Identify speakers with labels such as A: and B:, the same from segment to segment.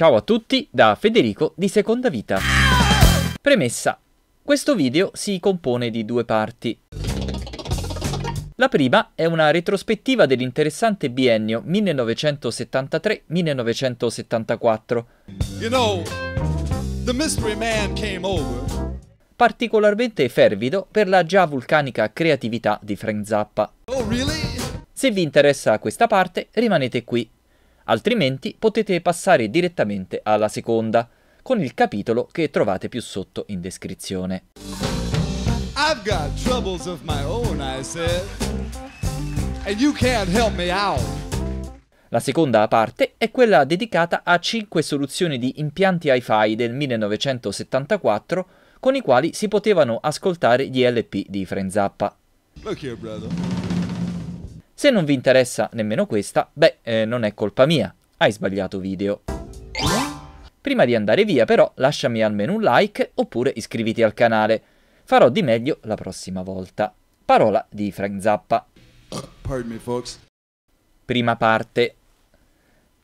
A: Ciao a tutti da Federico di Seconda Vita. Premessa. Questo video si compone di due parti. La prima è una retrospettiva dell'interessante biennio 1973-1974. You know, particolarmente fervido per la già vulcanica creatività di Frank Zappa. Oh, really? Se vi interessa questa parte, rimanete qui altrimenti potete passare direttamente alla seconda, con il capitolo che trovate più sotto in descrizione. I've got troubles of my own, I said, and you can't help me out. La seconda parte è quella dedicata a 5 soluzioni di impianti hi-fi del 1974 con i quali si potevano ascoltare gli LP di Frenzappa. Look here, brother. Se non vi interessa nemmeno questa, beh, eh, non è colpa mia, hai sbagliato video. Prima di andare via però lasciami almeno un like oppure iscriviti al canale. Farò di meglio la prossima volta. Parola di Frank Zappa. Me, Prima parte.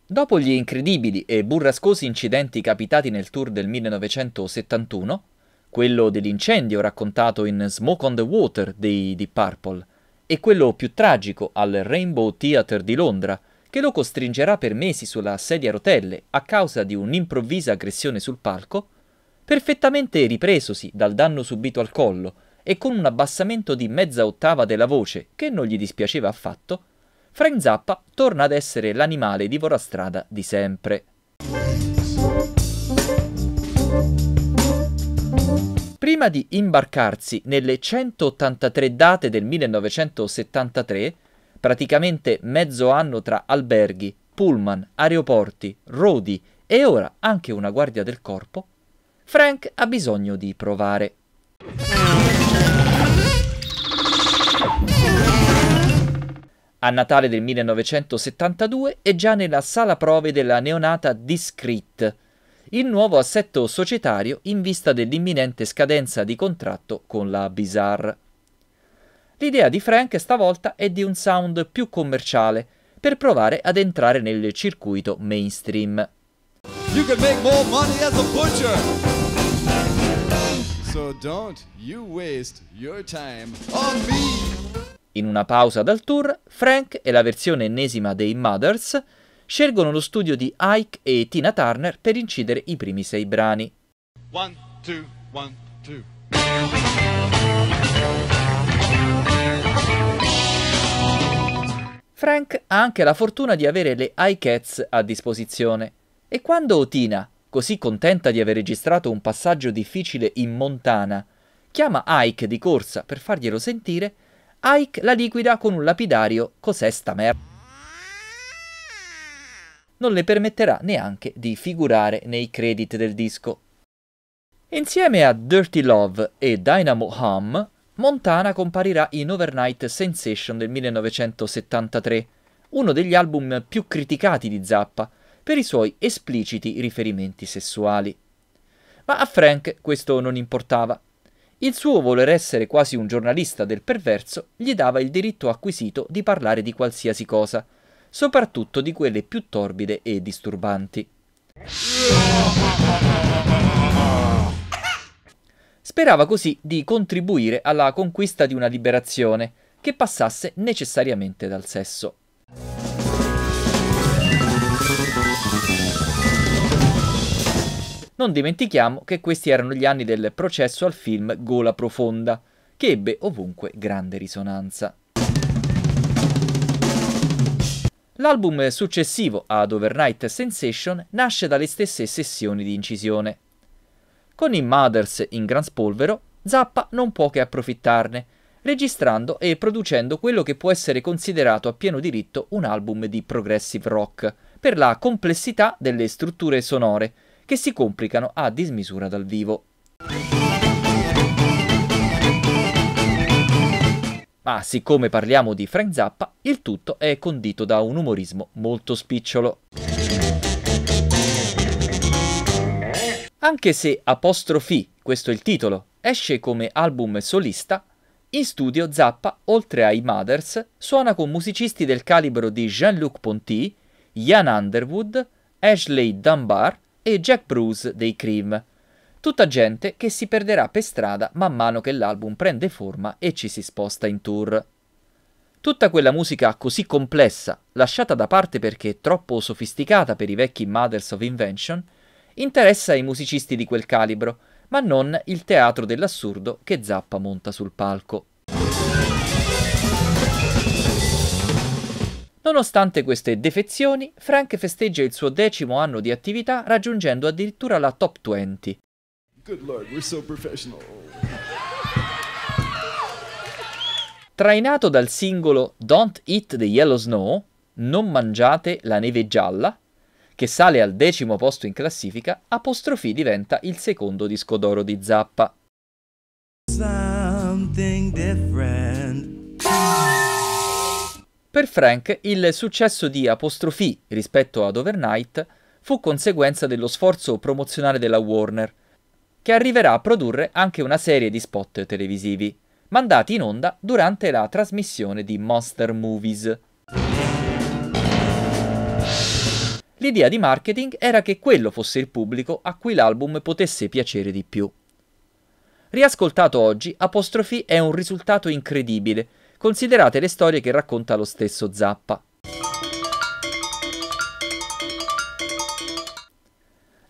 A: Dopo gli incredibili e burrascosi incidenti capitati nel tour del 1971, quello dell'incendio raccontato in Smoke on the Water dei Deep Purple, e quello più tragico al Rainbow Theatre di Londra, che lo costringerà per mesi sulla sedia a rotelle a causa di un'improvvisa aggressione sul palco, perfettamente ripresosi dal danno subito al collo e con un abbassamento di mezza ottava della voce che non gli dispiaceva affatto, Frank Zappa torna ad essere l'animale divorastrada di sempre. Prima di imbarcarsi nelle 183 date del 1973, praticamente mezzo anno tra alberghi, pullman, aeroporti, rodi e ora anche una guardia del corpo, Frank ha bisogno di provare. A Natale del 1972 è già nella sala prove della neonata Discrete, il nuovo assetto societario in vista dell'imminente scadenza di contratto con la Bizarre. L'idea di Frank stavolta è di un sound più commerciale, per provare ad entrare nel circuito mainstream. So In una pausa dal tour, Frank e la versione ennesima dei Mothers scelgono lo studio di Ike e Tina Turner per incidere i primi sei brani. One, two, one, two. Frank ha anche la fortuna di avere le iCats a disposizione e quando Tina, così contenta di aver registrato un passaggio difficile in Montana, chiama Ike di corsa per farglielo sentire, Ike la liquida con un lapidario cos'è sta merda non le permetterà neanche di figurare nei credit del disco. Insieme a Dirty Love e Dynamo Hum, Montana comparirà in Overnight Sensation del 1973, uno degli album più criticati di Zappa per i suoi espliciti riferimenti sessuali. Ma a Frank questo non importava. Il suo voler essere quasi un giornalista del perverso gli dava il diritto acquisito di parlare di qualsiasi cosa, soprattutto di quelle più torbide e disturbanti. Sperava così di contribuire alla conquista di una liberazione che passasse necessariamente dal sesso. Non dimentichiamo che questi erano gli anni del processo al film Gola Profonda, che ebbe ovunque grande risonanza. L'album successivo ad Overnight Sensation nasce dalle stesse sessioni di incisione. Con i Mothers in gran spolvero, Zappa non può che approfittarne, registrando e producendo quello che può essere considerato a pieno diritto un album di progressive rock, per la complessità delle strutture sonore, che si complicano a dismisura dal vivo. Ma siccome parliamo di Frank Zappa, il tutto è condito da un umorismo molto spicciolo. Anche se Apostrofi, questo è il titolo, esce come album solista, in studio Zappa, oltre ai Mothers, suona con musicisti del calibro di Jean-Luc Ponty, Ian Underwood, Ashley Dunbar e Jack Bruce dei Cream. Tutta gente che si perderà per strada man mano che l'album prende forma e ci si sposta in tour. Tutta quella musica così complessa, lasciata da parte perché troppo sofisticata per i vecchi Mothers of Invention, interessa i musicisti di quel calibro, ma non il teatro dell'assurdo che Zappa monta sul palco. Nonostante queste defezioni, Frank festeggia il suo decimo anno di attività raggiungendo addirittura la top 20, Good Lord, we're so professional. Trainato dal singolo Don't Eat the Yellow Snow, Non mangiate la neve gialla, che sale al decimo posto in classifica, Apostrofi diventa il secondo disco d'oro di Zappa. Per Frank il successo di Apostrofi rispetto ad Overnight fu conseguenza dello sforzo promozionale della Warner – che arriverà a produrre anche una serie di spot televisivi, mandati in onda durante la trasmissione di Monster Movies. L'idea di marketing era che quello fosse il pubblico a cui l'album potesse piacere di più. Riascoltato oggi, Apostrofi è un risultato incredibile, considerate le storie che racconta lo stesso Zappa.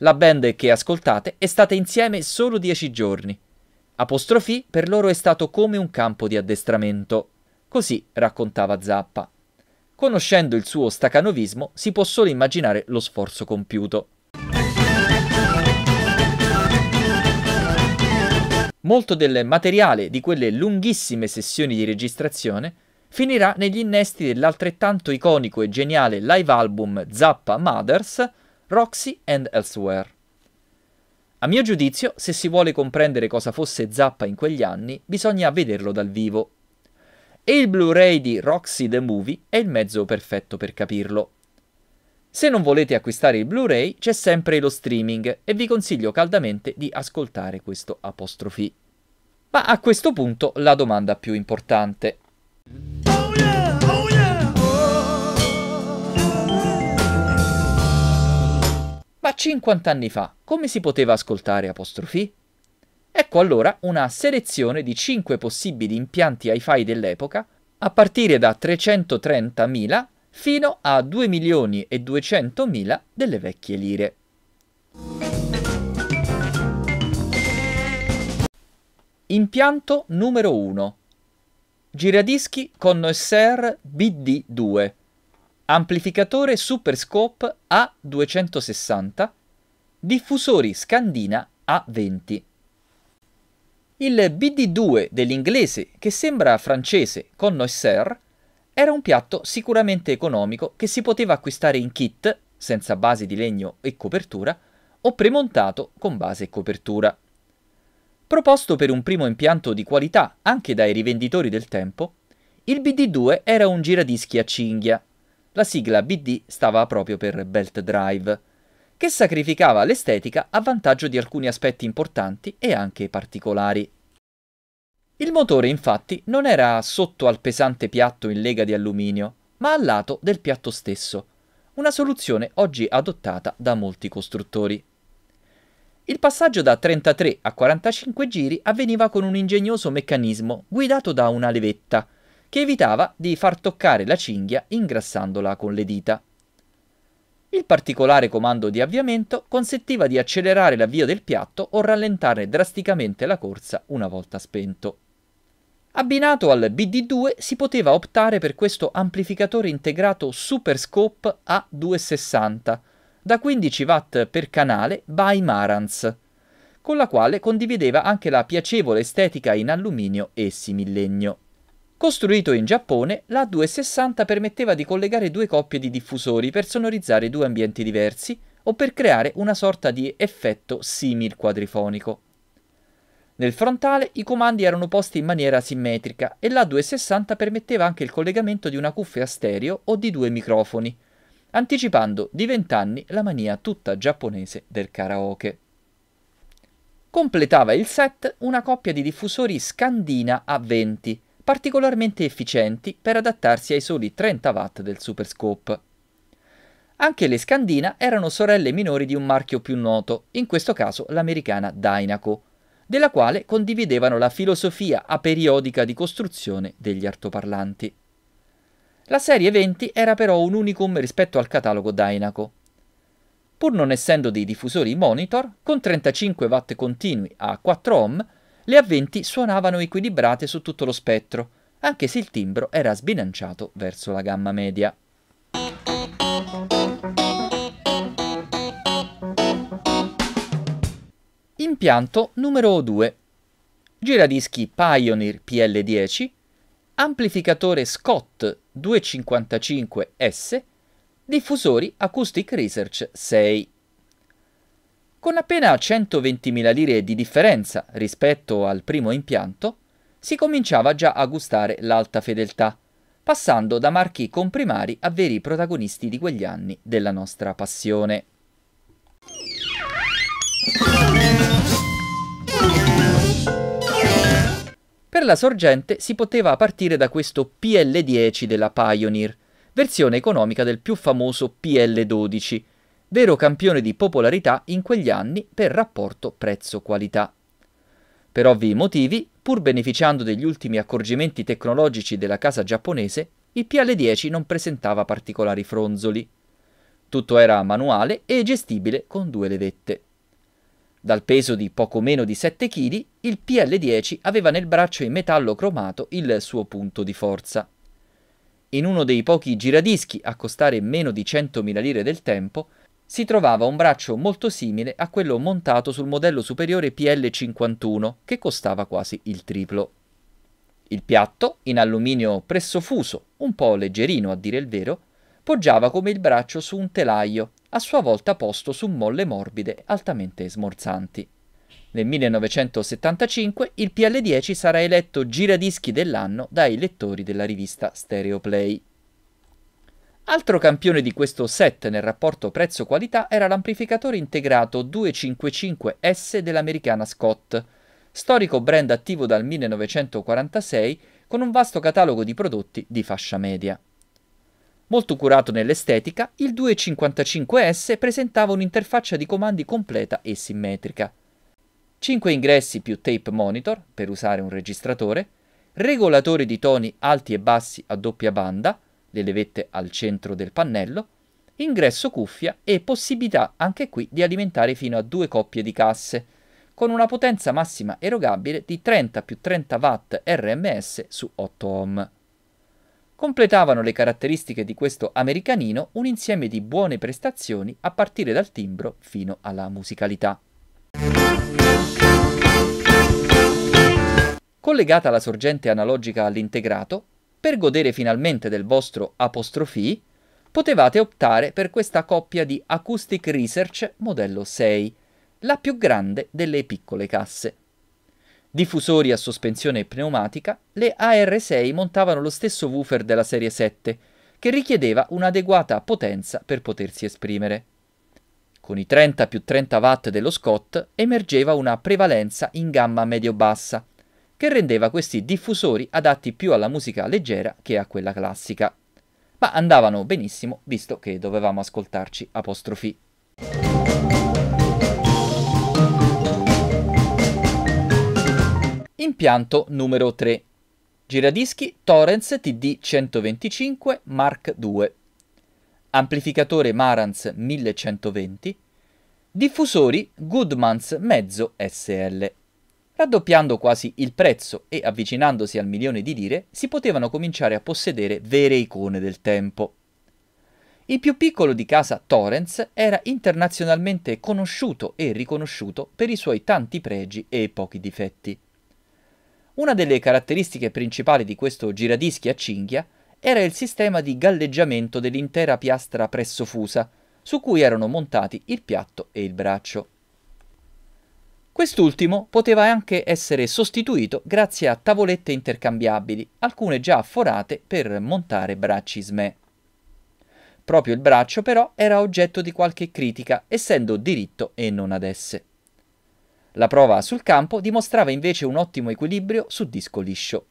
A: La band che ascoltate è stata insieme solo dieci giorni. Apostrofi per loro è stato come un campo di addestramento. Così raccontava Zappa. Conoscendo il suo stacanovismo si può solo immaginare lo sforzo compiuto. Molto del materiale di quelle lunghissime sessioni di registrazione finirà negli innesti dell'altrettanto iconico e geniale live album Zappa Mothers Roxy and Elsewhere. A mio giudizio, se si vuole comprendere cosa fosse Zappa in quegli anni, bisogna vederlo dal vivo. E il Blu-ray di Roxy the Movie è il mezzo perfetto per capirlo. Se non volete acquistare il Blu-ray, c'è sempre lo streaming e vi consiglio caldamente di ascoltare questo apostrofi. Ma a questo punto la domanda più importante. Oh yeah, oh 50 anni fa come si poteva ascoltare apostrofi? Ecco allora una selezione di 5 possibili impianti hi-fi dell'epoca, a partire da 330.000 fino a 2.200.000 delle vecchie lire. Impianto numero 1 Giradischi con Connoisseur BD2 amplificatore Superscope A260, diffusori Scandina A20. Il BD2 dell'inglese, che sembra francese, con connoisseur, era un piatto sicuramente economico che si poteva acquistare in kit, senza base di legno e copertura, o premontato con base e copertura. Proposto per un primo impianto di qualità anche dai rivenditori del tempo, il BD2 era un giradischi a cinghia, la sigla BD stava proprio per Belt Drive, che sacrificava l'estetica a vantaggio di alcuni aspetti importanti e anche particolari. Il motore infatti non era sotto al pesante piatto in lega di alluminio, ma al lato del piatto stesso, una soluzione oggi adottata da molti costruttori. Il passaggio da 33 a 45 giri avveniva con un ingegnoso meccanismo guidato da una levetta, che evitava di far toccare la cinghia ingrassandola con le dita. Il particolare comando di avviamento consentiva di accelerare l'avvio del piatto o rallentare drasticamente la corsa una volta spento. Abbinato al BD2 si poteva optare per questo amplificatore integrato Superscope A260 da 15 watt per canale by Marantz, con la quale condivideva anche la piacevole estetica in alluminio e simillegno. Costruito in Giappone, la 260 permetteva di collegare due coppie di diffusori per sonorizzare due ambienti diversi o per creare una sorta di effetto simil quadrifonico. Nel frontale i comandi erano posti in maniera simmetrica e la 260 permetteva anche il collegamento di una cuffia stereo o di due microfoni, anticipando di vent'anni la mania tutta giapponese del karaoke. Completava il set una coppia di diffusori Scandina A20, particolarmente efficienti per adattarsi ai soli 30 watt del Superscope. Anche le Scandina erano sorelle minori di un marchio più noto, in questo caso l'americana Dynaco, della quale condividevano la filosofia aperiodica di costruzione degli artoparlanti. La serie 20 era però un unicum rispetto al catalogo Dynaco. Pur non essendo dei diffusori monitor, con 35 watt continui a 4 ohm, le avventi suonavano equilibrate su tutto lo spettro, anche se il timbro era sbilanciato verso la gamma media. Impianto numero 2. Giradischi Pioneer PL10, amplificatore Scott 255S, diffusori Acoustic Research 6. Con appena 120.000 lire di differenza rispetto al primo impianto, si cominciava già a gustare l'alta fedeltà, passando da marchi comprimari a veri protagonisti di quegli anni della nostra passione. Per la sorgente si poteva partire da questo PL10 della Pioneer, versione economica del più famoso PL12, vero campione di popolarità in quegli anni per rapporto prezzo-qualità. Per ovvi motivi, pur beneficiando degli ultimi accorgimenti tecnologici della casa giapponese, il PL10 non presentava particolari fronzoli. Tutto era manuale e gestibile con due levette. Dal peso di poco meno di 7 kg, il PL10 aveva nel braccio in metallo cromato il suo punto di forza. In uno dei pochi giradischi a costare meno di 100.000 lire del tempo, si trovava un braccio molto simile a quello montato sul modello superiore PL51, che costava quasi il triplo. Il piatto, in alluminio pressofuso, un po' leggerino a dire il vero, poggiava come il braccio su un telaio, a sua volta posto su molle morbide altamente smorzanti. Nel 1975 il PL10 sarà eletto giradischi dell'anno dai lettori della rivista Stereoplay. Altro campione di questo set nel rapporto prezzo-qualità era l'amplificatore integrato 255S dell'americana Scott, storico brand attivo dal 1946 con un vasto catalogo di prodotti di fascia media. Molto curato nell'estetica, il 255S presentava un'interfaccia di comandi completa e simmetrica. 5 ingressi più tape monitor, per usare un registratore, regolatori di toni alti e bassi a doppia banda, le levette al centro del pannello, ingresso cuffia e possibilità anche qui di alimentare fino a due coppie di casse, con una potenza massima erogabile di 30 più 30 watt RMS su 8 ohm. Completavano le caratteristiche di questo americanino un insieme di buone prestazioni a partire dal timbro fino alla musicalità. Collegata la sorgente analogica all'integrato, per godere finalmente del vostro apostrofì, potevate optare per questa coppia di Acoustic Research modello 6, la più grande delle piccole casse. Diffusori a sospensione pneumatica, le AR6 montavano lo stesso woofer della serie 7, che richiedeva un'adeguata potenza per potersi esprimere. Con i 30 più 30 watt dello Scott emergeva una prevalenza in gamma medio-bassa, che rendeva questi diffusori adatti più alla musica leggera che a quella classica. Ma andavano benissimo visto che dovevamo ascoltarci apostrofi. Impianto numero 3. Giradischi Torrens TD125 Mark II. Amplificatore Marantz 1120. Diffusori Goodmans Mezzo SL. Raddoppiando quasi il prezzo e avvicinandosi al milione di lire, si potevano cominciare a possedere vere icone del tempo. Il più piccolo di casa Torrens era internazionalmente conosciuto e riconosciuto per i suoi tanti pregi e pochi difetti. Una delle caratteristiche principali di questo giradischi a cinghia era il sistema di galleggiamento dell'intera piastra pressofusa, su cui erano montati il piatto e il braccio. Quest'ultimo poteva anche essere sostituito grazie a tavolette intercambiabili, alcune già forate per montare bracci SME. Proprio il braccio però era oggetto di qualche critica, essendo diritto e non ad esse. La prova sul campo dimostrava invece un ottimo equilibrio su disco liscio.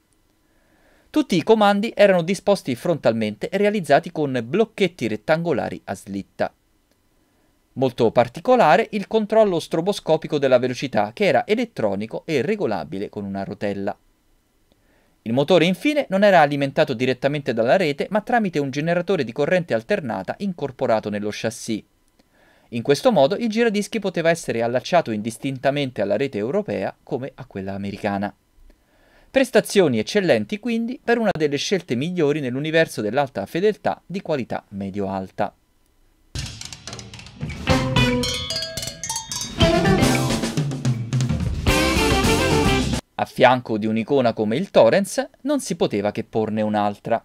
A: Tutti i comandi erano disposti frontalmente e realizzati con blocchetti rettangolari a slitta molto particolare il controllo stroboscopico della velocità che era elettronico e regolabile con una rotella. Il motore infine non era alimentato direttamente dalla rete ma tramite un generatore di corrente alternata incorporato nello chassis. In questo modo il giradischi poteva essere allacciato indistintamente alla rete europea come a quella americana. Prestazioni eccellenti quindi per una delle scelte migliori nell'universo dell'alta fedeltà di qualità medio-alta. A fianco di un'icona come il Torrens non si poteva che porne un'altra.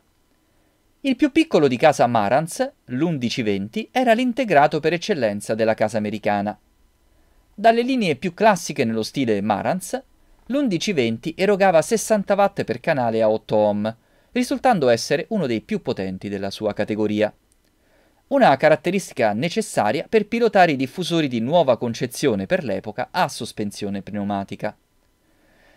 A: Il più piccolo di casa Marans, l'1120, era l'integrato per eccellenza della casa americana. Dalle linee più classiche nello stile Marans, l'1120 erogava 60 watt per canale a 8 ohm, risultando essere uno dei più potenti della sua categoria. Una caratteristica necessaria per pilotare i diffusori di nuova concezione per l'epoca a sospensione pneumatica.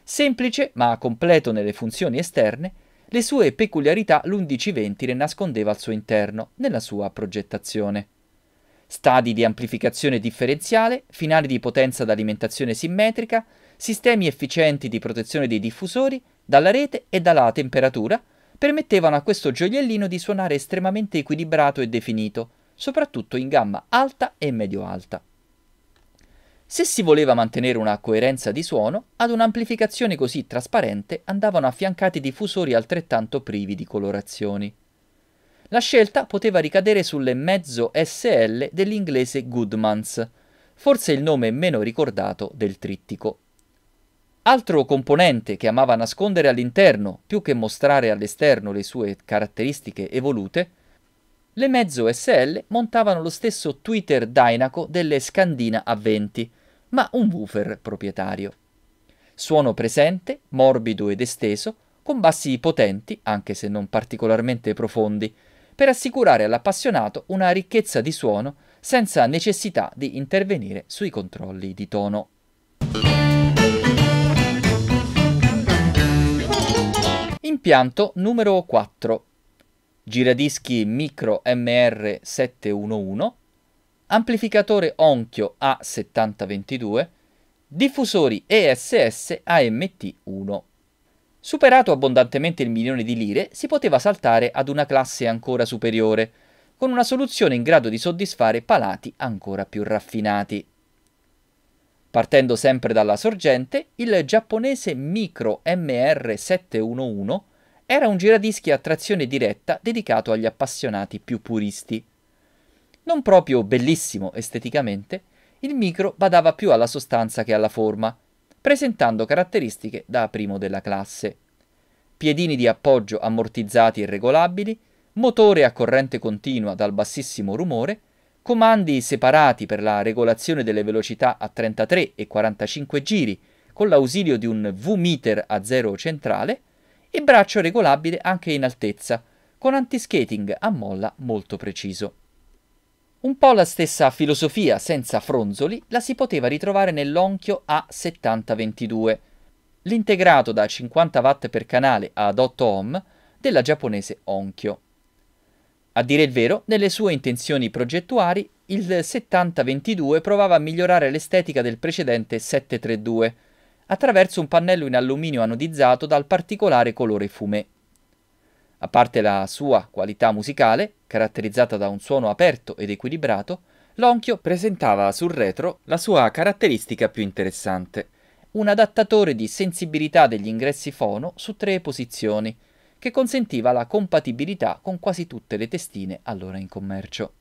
A: Semplice ma completo nelle funzioni esterne, le sue peculiarità l'1120 le nascondeva al suo interno, nella sua progettazione. Stadi di amplificazione differenziale, finali di potenza d'alimentazione simmetrica, sistemi efficienti di protezione dei diffusori, dalla rete e dalla temperatura, permettevano a questo gioiellino di suonare estremamente equilibrato e definito, soprattutto in gamma alta e medio alta. Se si voleva mantenere una coerenza di suono, ad un'amplificazione così trasparente andavano affiancati diffusori altrettanto privi di colorazioni. La scelta poteva ricadere sulle mezzo SL dell'inglese Goodmans, forse il nome meno ricordato del trittico. Altro componente che amava nascondere all'interno più che mostrare all'esterno le sue caratteristiche evolute, le mezzo SL montavano lo stesso Twitter Dynaco delle Scandina A20, ma un woofer proprietario. Suono presente, morbido ed esteso, con bassi potenti, anche se non particolarmente profondi, per assicurare all'appassionato una ricchezza di suono senza necessità di intervenire sui controlli di tono. Impianto numero 4. Giradischi micro MR711 amplificatore Onchio A7022, diffusori ESS AMT1. Superato abbondantemente il milione di lire, si poteva saltare ad una classe ancora superiore, con una soluzione in grado di soddisfare palati ancora più raffinati. Partendo sempre dalla sorgente, il giapponese Micro MR711 era un giradischi a trazione diretta dedicato agli appassionati più puristi. Non proprio bellissimo esteticamente, il micro badava più alla sostanza che alla forma, presentando caratteristiche da primo della classe. Piedini di appoggio ammortizzati e regolabili, motore a corrente continua dal bassissimo rumore, comandi separati per la regolazione delle velocità a 33 e 45 giri con l'ausilio di un V-meter a zero centrale e braccio regolabile anche in altezza, con anti a molla molto preciso. Un po' la stessa filosofia senza fronzoli la si poteva ritrovare nell'Onkyo A7022, l'integrato da 50 watt per canale ad 8 ohm della giapponese Onkyo. A dire il vero, nelle sue intenzioni progettuali, il 7022 provava a migliorare l'estetica del precedente 732 attraverso un pannello in alluminio anodizzato dal particolare colore fumé. A parte la sua qualità musicale, caratterizzata da un suono aperto ed equilibrato, l'Onchio presentava sul retro la sua caratteristica più interessante, un adattatore di sensibilità degli ingressi fono su tre posizioni, che consentiva la compatibilità con quasi tutte le testine allora in commercio.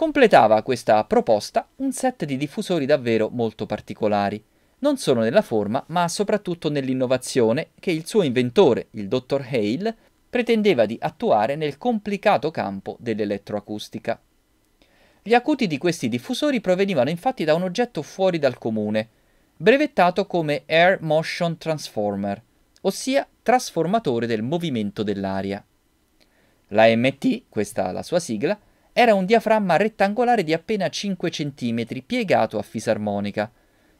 A: completava questa proposta un set di diffusori davvero molto particolari, non solo nella forma ma soprattutto nell'innovazione che il suo inventore, il dottor Hale, pretendeva di attuare nel complicato campo dell'elettroacustica. Gli acuti di questi diffusori provenivano infatti da un oggetto fuori dal comune, brevettato come Air Motion Transformer, ossia trasformatore del movimento dell'aria. La MT, questa la sua sigla, era un diaframma rettangolare di appena 5 cm, piegato a fisarmonica,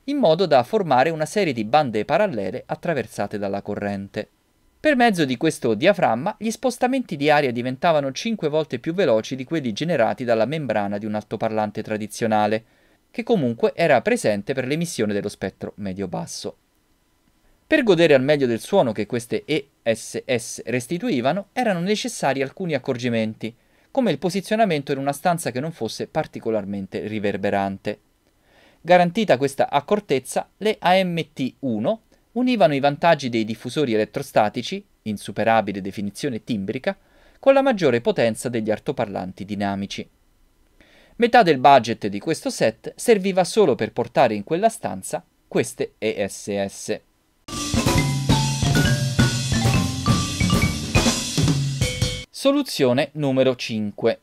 A: in modo da formare una serie di bande parallele attraversate dalla corrente. Per mezzo di questo diaframma gli spostamenti di aria diventavano 5 volte più veloci di quelli generati dalla membrana di un altoparlante tradizionale, che comunque era presente per l'emissione dello spettro medio-basso. Per godere al meglio del suono che queste ESS restituivano erano necessari alcuni accorgimenti, come il posizionamento in una stanza che non fosse particolarmente riverberante. Garantita questa accortezza, le AMT1 univano i vantaggi dei diffusori elettrostatici, insuperabile definizione timbrica, con la maggiore potenza degli artoparlanti dinamici. Metà del budget di questo set serviva solo per portare in quella stanza queste ESS. Soluzione numero 5.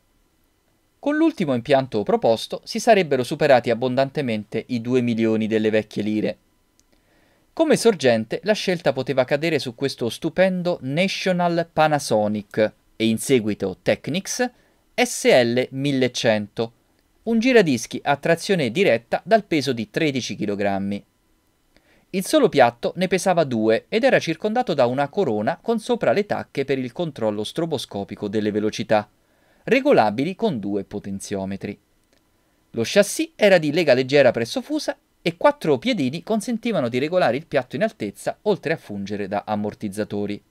A: Con l'ultimo impianto proposto si sarebbero superati abbondantemente i 2 milioni delle vecchie lire. Come sorgente la scelta poteva cadere su questo stupendo National Panasonic e in seguito Technics SL 1100, un giradischi a trazione diretta dal peso di 13 kg. Il solo piatto ne pesava due ed era circondato da una corona con sopra le tacche per il controllo stroboscopico delle velocità, regolabili con due potenziometri. Lo chassis era di lega leggera presso fusa e quattro piedini consentivano di regolare il piatto in altezza oltre a fungere da ammortizzatori.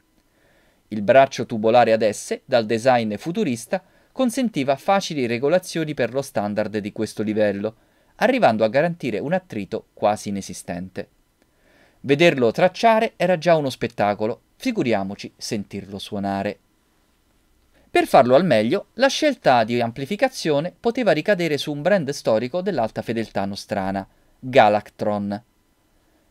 A: Il braccio tubolare ad esse, dal design futurista, consentiva facili regolazioni per lo standard di questo livello, arrivando a garantire un attrito quasi inesistente. Vederlo tracciare era già uno spettacolo, figuriamoci sentirlo suonare. Per farlo al meglio, la scelta di amplificazione poteva ricadere su un brand storico dell'alta fedeltà nostrana, Galactron.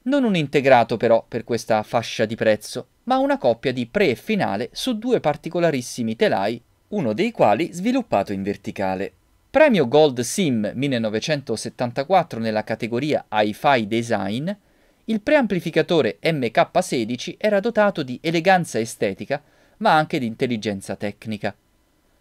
A: Non un integrato però per questa fascia di prezzo, ma una coppia di pre e finale su due particolarissimi telai, uno dei quali sviluppato in verticale. Premio Gold Sim 1974 nella categoria Hi-Fi Design il preamplificatore MK16 era dotato di eleganza estetica, ma anche di intelligenza tecnica.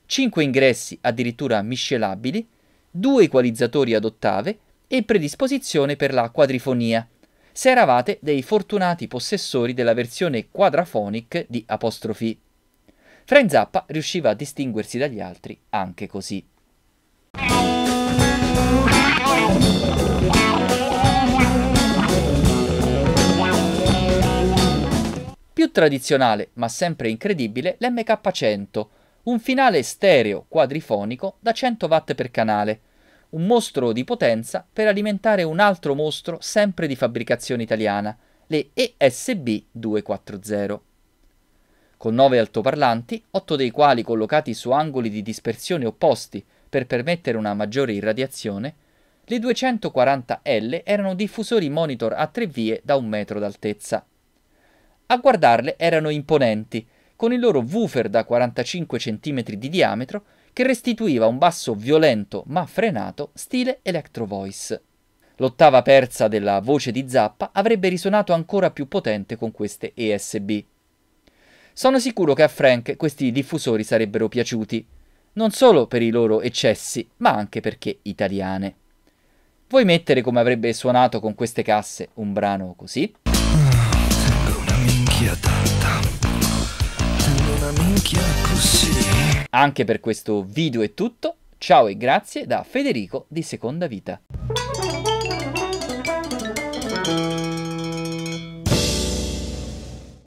A: 5 ingressi addirittura miscelabili, due equalizzatori ad ottave e predisposizione per la quadrifonia, se eravate dei fortunati possessori della versione quadrafonic di apostrofi. Frank Zappa riusciva a distinguersi dagli altri anche così. tradizionale, ma sempre incredibile, l'MK100, un finale stereo quadrifonico da 100 watt per canale, un mostro di potenza per alimentare un altro mostro sempre di fabbricazione italiana, le ESB 240. Con 9 altoparlanti, 8 dei quali collocati su angoli di dispersione opposti per permettere una maggiore irradiazione, le 240L erano diffusori monitor a tre vie da un metro d'altezza. A guardarle erano imponenti, con il loro woofer da 45 cm di diametro che restituiva un basso violento ma frenato stile Electro Voice. L'ottava persa della voce di Zappa avrebbe risuonato ancora più potente con queste ESB. Sono sicuro che a Frank questi diffusori sarebbero piaciuti, non solo per i loro eccessi, ma anche perché italiane. Vuoi mettere come avrebbe suonato con queste casse un brano così? minchia tanta, una minchia così. Anche per questo video è tutto. Ciao e grazie da Federico di Seconda Vita.